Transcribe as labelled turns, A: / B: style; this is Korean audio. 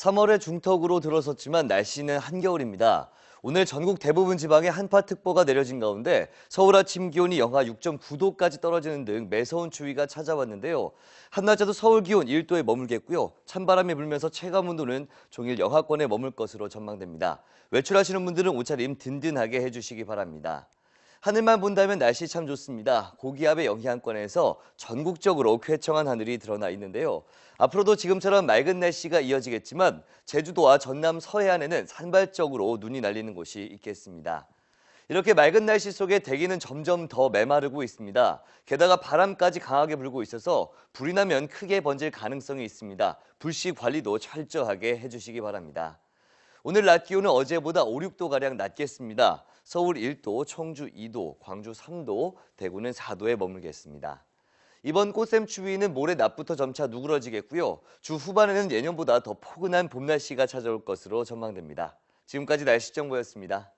A: 3월의 중턱으로 들어섰지만 날씨는 한겨울입니다. 오늘 전국 대부분 지방에 한파특보가 내려진 가운데 서울 아침 기온이 영하 6.9도까지 떨어지는 등 매서운 추위가 찾아왔는데요. 한낮에도 서울 기온 1도에 머물겠고요. 찬바람이 불면서 체감온도는 종일 영하권에 머물 것으로 전망됩니다. 외출하시는 분들은 옷차림 든든하게 해주시기 바랍니다. 하늘만 본다면 날씨 참 좋습니다. 고기압의 영향권에서 전국적으로 쾌청한 하늘이 드러나 있는데요. 앞으로도 지금처럼 맑은 날씨가 이어지겠지만 제주도와 전남 서해안에는 산발적으로 눈이 날리는 곳이 있겠습니다. 이렇게 맑은 날씨 속에 대기는 점점 더 메마르고 있습니다. 게다가 바람까지 강하게 불고 있어서 불이 나면 크게 번질 가능성이 있습니다. 불씨 관리도 철저하게 해주시기 바랍니다. 오늘 낮 기온은 어제보다 5, 6도가량 낮겠습니다. 서울 1도, 청주 2도, 광주 3도, 대구는 4도에 머물겠습니다. 이번 꽃샘 추위는 모레 낮부터 점차 누그러지겠고요. 주 후반에는 예년보다 더 포근한 봄 날씨가 찾아올 것으로 전망됩니다. 지금까지 날씨정보였습니다.